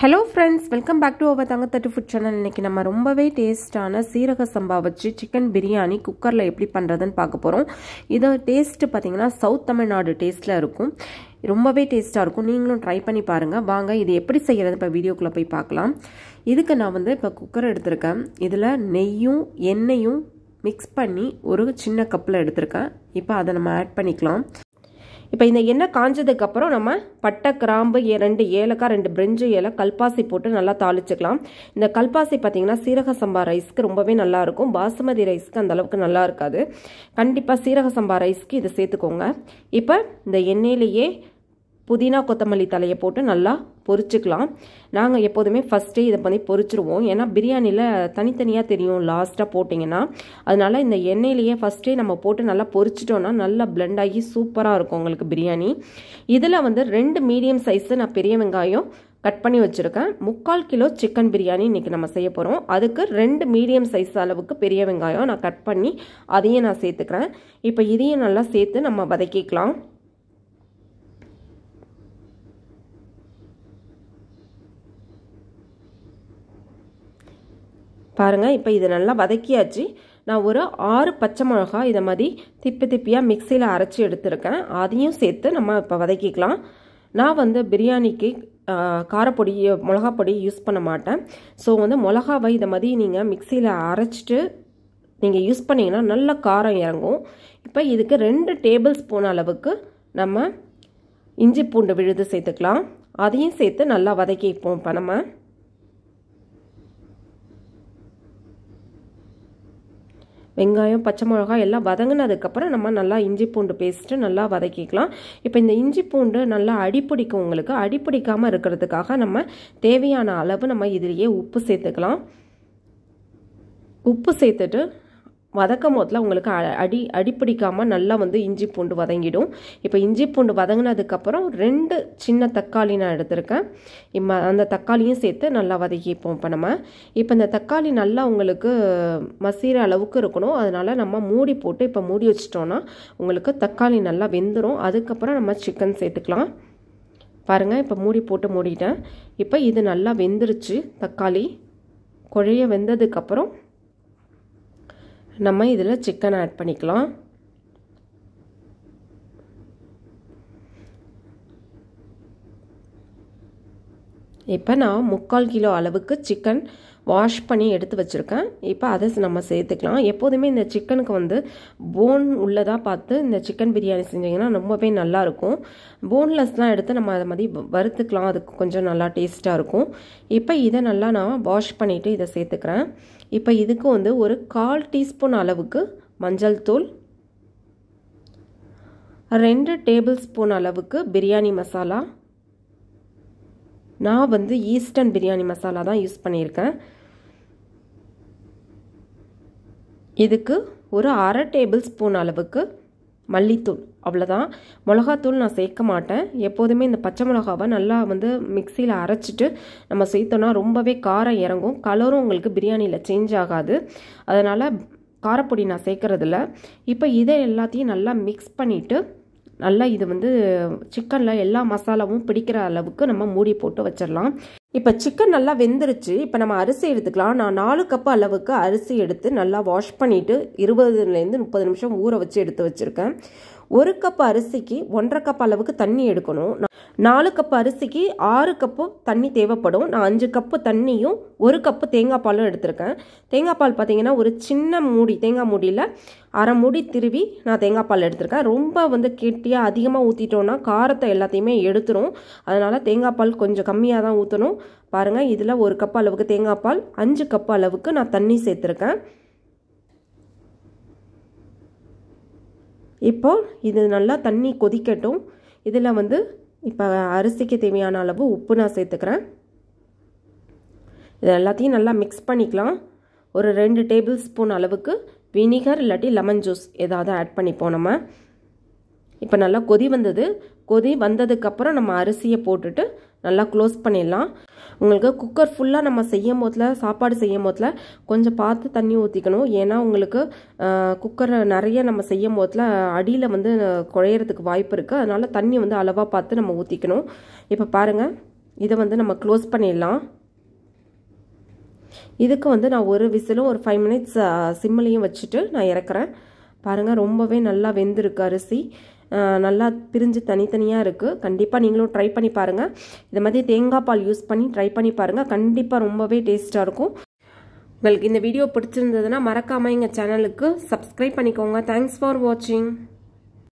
hello friends welcome back to our தங்கத்தட்டு food channel இன்றைக்கி நம்ம ரொம்பவே டேஸ்ட்டான சீரக சம்பா வச்சு சிக்கன் பிரியாணி குக்கரில் எப்படி பண்ணுறதுன்னு பார்க்க போகிறோம் இதை டேஸ்ட்டு பார்த்திங்கன்னா சவுத் தமிழ்நாடு டேஸ்ட்டில் இருக்கும் ரொம்பவே டேஸ்ட்டாக இருக்கும் நீங்களும் ட்ரை பண்ணி பாருங்கள் வாங்க இது எப்படி செய்கிறது இப்போ வீடியோக்குள்ளே போய் பார்க்கலாம் இதுக்கு நான் வந்து இப்போ குக்கர் எடுத்திருக்கேன் இதில் நெய்யும் எண்ணெயும் மிக்ஸ் பண்ணி ஒரு சின்ன கப்பில் எடுத்திருக்கேன் இப்போ அதை நம்ம ஆட் பண்ணிக்கலாம் இப்போ இந்த எண்ணெய் காஞ்சதுக்கப்புறம் நம்ம பட்டை கிராம்பு ரெண்டு ஏலக்காய் ரெண்டு பிரெஞ்சு ஏலை கல்பாசி போட்டு நல்லா தாளிச்சுக்கலாம் இந்த கல்பாசி பார்த்தீங்கன்னா சீரக சம்பா ரைஸ்க்கு ரொம்பவே நல்லாயிருக்கும் பாசுமதி ரைஸ்க்கு அந்த அளவுக்கு நல்லா இருக்காது கண்டிப்பாக சீரக சம்பா ரைஸ்க்கு இதை சேர்த்துக்கோங்க இப்போ இந்த எண்ணெயிலேயே புதினா கொத்தமல்லி தலையை போட்டு நல்லா பொரிச்சுக்கலாம் நாங்கள் எப்போதுமே ஃபஸ்ட்டே இதை பண்ணி பொரிச்சிருவோம் ஏன்னா பிரியாணியில் தனித்தனியாக தெரியும் லாஸ்ட்டாக போட்டிங்கன்னா அதனால் இந்த எண்ணெயிலேயே ஃபஸ்ட்டே நம்ம போட்டு நல்லா பொரிச்சிட்டோன்னா நல்லா பிளெண்ட் ஆகி சூப்பராக இருக்கும் உங்களுக்கு பிரியாணி இதில் வந்து ரெண்டு மீடியம் சைஸு நான் பெரிய வெங்காயம் கட் பண்ணி வச்சுருக்கேன் முக்கால் கிலோ சிக்கன் பிரியாணி இன்றைக்கி நம்ம செய்ய போகிறோம் அதுக்கு ரெண்டு மீடியம் சைஸ் அளவுக்கு பெரிய வெங்காயம் நான் கட் பண்ணி அதையும் நான் சேர்த்துக்கிறேன் இப்போ இதையும் நல்லா சேர்த்து நம்ம வதக்கிக்கலாம் பாருங்கள் இப்போ இது நல்லா வதக்கியாச்சு நான் ஒரு ஆறு பச்சை மிளகா இதை மாதிரி திப்பி திப்பியாக மிக்சியில் அரைச்சி எடுத்திருக்கேன் அதையும் சேர்த்து நம்ம இப்போ வதக்கிக்கலாம் நான் வந்து பிரியாணிக்கு காரப்பொடி மிளகா பொடி யூஸ் பண்ண மாட்டேன் ஸோ வந்து மிளகாவை இதை மாதிரி நீங்கள் மிக்சியில் அரைச்சிட்டு நீங்கள் யூஸ் பண்ணிங்கன்னா நல்லா காரம் இறங்கும் இப்போ இதுக்கு ரெண்டு டேபிள் ஸ்பூன் அளவுக்கு நம்ம இஞ்சி பூண்டு விழுது சேர்த்துக்கலாம் அதையும் சேர்த்து நல்லா வதக்கிப்போம் இப்போ நம்ம வெங்காயம் பச்சை மிளகாய் எல்லாம் வதங்கினதுக்கப்புறம் நம்ம நல்லா இஞ்சி பூண்டு பேஸ்ட்டு நல்லா வதக்கிக்கலாம் இப்போ இந்த இஞ்சி பூண்டு நல்லா அடிப்பிடிக்கும் உங்களுக்கு அடிப்பிடிக்காமல் இருக்கிறதுக்காக நம்ம தேவையான அளவு நம்ம இதிலேயே உப்பு சேர்த்துக்கலாம் உப்பு சேர்த்துட்டு வதக்கும் போதெலாம் உங்களுக்கு அடி அடிப்பிடிக்காமல் நல்லா வந்து இஞ்சி பூண்டு வதங்கிடும் இப்போ இஞ்சி பூண்டு வதங்கினதுக்கப்புறம் ரெண்டு சின்ன தக்காளி நான் எடுத்திருக்கேன் இப்போ அந்த தக்காளியும் சேர்த்து நல்லா வதக்கிப்போம் இப்போ நம்ம இப்போ இந்த தக்காளி நல்லா உங்களுக்கு மசீர அளவுக்கு இருக்கணும் அதனால் நம்ம மூடி போட்டு இப்போ மூடி வச்சிட்டோன்னா உங்களுக்கு தக்காளி நல்லா வெந்துடும் அதுக்கப்புறம் நம்ம சிக்கன் சேர்த்துக்கலாம் பாருங்கள் இப்போ மூடி போட்டு மூடிட்டேன் இப்போ இது நல்லா வெந்துருச்சு தக்காளி குழைய வெந்ததுக்கப்புறம் நம்ம இதில் சிக்கன் ஆட் பண்ணிக்கலாம் இப்போ நான் முக்கால் கிலோ அளவுக்கு சிக்கன் வாஷ் பண்ணி எடுத்து வச்சுருக்கேன் இப்போ அதை நம்ம சேர்த்துக்கலாம் எப்போதுமே இந்த சிக்கனுக்கு வந்து போன் உள்ளதாக பார்த்து இந்த சிக்கன் பிரியாணி செஞ்சிங்கன்னா ரொம்பவே நல்லாயிருக்கும் போன்லெஸ்லாம் எடுத்து நம்ம அதை மாதிரி வறுத்துக்கலாம் அதுக்கு கொஞ்சம் நல்லா டேஸ்ட்டாக இருக்கும் இப்போ இதை நல்லா நான் வாஷ் பண்ணிவிட்டு இதை சேர்த்துக்கிறேன் இப்போ இதுக்கு வந்து ஒரு கால் டீஸ்பூன் அளவுக்கு மஞ்சள் தூள் ரெண்டு டேபிள் ஸ்பூன் அளவுக்கு பிரியாணி மசாலா நான் வந்து ஈஸ்டர்ன் பிரியாணி மசாலா தான் யூஸ் பண்ணியிருக்கேன் இதுக்கு ஒரு அரை டேபிள் ஸ்பூன் அளவுக்கு மல்லித்தூள் அவ்வளோதான் மிளகாத்தூள் நான் சேர்க்க மாட்டேன் எப்போதுமே இந்த பச்சை மிளகாவை நல்லா வந்து மிக்சியில் அரைச்சிட்டு நம்ம சேர்த்தோன்னா ரொம்பவே காரம் இறங்கும் கலரும் உங்களுக்கு பிரியாணியில் சேஞ்ச் ஆகாது அதனால் காரப்பொடி நான் சேர்க்குறதில்ல இப்போ இதை எல்லாத்தையும் நல்லா மிக்ஸ் பண்ணிவிட்டு நல்லா இது வந்து சிக்கனில் எல்லா மசாலாவும் பிடிக்கிற அளவுக்கு நம்ம மூடி போட்டு வச்சிடலாம் இப்போ சிக்கன் நல்லா வெந்துருச்சு இப்போ நம்ம அரிசி எடுத்துக்கலாம் நான் நாலு கப்பு அளவுக்கு அரிசி எடுத்து நல்லா வாஷ் பண்ணிவிட்டு இருபதுலேருந்து முப்பது நிமிஷம் ஊற வச்சு எடுத்து வச்சுருக்கேன் ஒரு கப் அரிசிக்கு ஒன்றரை கப் அளவுக்கு தண்ணி எடுக்கணும் நாலு கப் அரிசிக்கு ஆறு கப்பு தண்ணி தேவைப்படும் நான் அஞ்சு கப்பு தண்ணியும் ஒரு கப்பு தேங்காய் பாலும் எடுத்திருக்கேன் தேங்காய் பால் பார்த்தீங்கன்னா ஒரு சின்ன மூடி தேங்காய் மூடியில் அரை மூடி திருவி நான் தேங்காய் பால் எடுத்திருக்கேன் ரொம்ப வந்து கெட்டியாக அதிகமாக ஊற்றிட்டோன்னா காரத்தை எல்லாத்தையுமே எடுத்துரும் அதனால் தேங்காய் பால் கொஞ்சம் கம்மியாக தான் ஊற்றணும் பாருங்கள் இதில் ஒரு கப் அளவுக்கு தேங்காய் பால் அஞ்சு கப் அளவுக்கு நான் தண்ணி சேர்த்துருக்கேன் இப்போது இது நல்லா தண்ணி கொதிக்கட்டும் இதில் வந்து இப்போ அரிசிக்கு தேவையான அளவு உப்பு நான் சேர்த்துக்கிறேன் இது எல்லாத்தையும் நல்லா மிக்ஸ் பண்ணிக்கலாம் ஒரு ரெண்டு டேபிள் ஸ்பூன் அளவுக்கு வினிகர் இல்லாட்டி லெமன் ஜூஸ் ஏதாவது ஆட் பண்ணிப்போம் நம்ம இப்போ நல்லா கொதி வந்தது கொதி வந்ததுக்கப்புறம் நம்ம அரிசியை போட்டுட்டு நல்லா க்ளோஸ் பண்ணிடலாம் உங்களுக்கு குக்கர் ஃபுல்லாக நம்ம செய்யும் போதில் சாப்பாடு செய்யும் போதில் கொஞ்சம் பார்த்து தண்ணி ஊற்றிக்கணும் ஏன்னா உங்களுக்கு குக்கர் நிறைய நம்ம செய்யும் போதில் அடியில் வந்து குழையிறதுக்கு வாய்ப்பு இருக்குது அதனால் தண்ணி வந்து அளவாக பார்த்து நம்ம ஊற்றிக்கணும் இப்போ பாருங்கள் இதை வந்து நம்ம க்ளோஸ் பண்ணிடலாம் இதுக்கு வந்து நான் ஒரு விசிலும் ஒரு ஃபைவ் மினிட்ஸ் சிம்மலையும் வச்சுட்டு நான் இறக்குறேன் பாருங்கள் ரொம்பவே நல்லா வெந்திருக்கு அரிசி நல்லா பிரிஞ்சு தனித்தனியாக இருக்குது கண்டிப்பாக நீங்களும் ட்ரை பண்ணி பாருங்கள் இதை மாதிரி தேங்காய் பால் யூஸ் பண்ணி ட்ரை பண்ணி பாருங்கள் கண்டிப்பாக ரொம்பவே டேஸ்ட்டாக இருக்கும் உங்களுக்கு இந்த வீடியோ பிடிச்சிருந்ததுன்னா மறக்காமல் எங்கள் சேனலுக்கு சப்ஸ்கிரைப் பண்ணிக்கோங்க தேங்க்ஸ் ஃபார் வாட்சிங்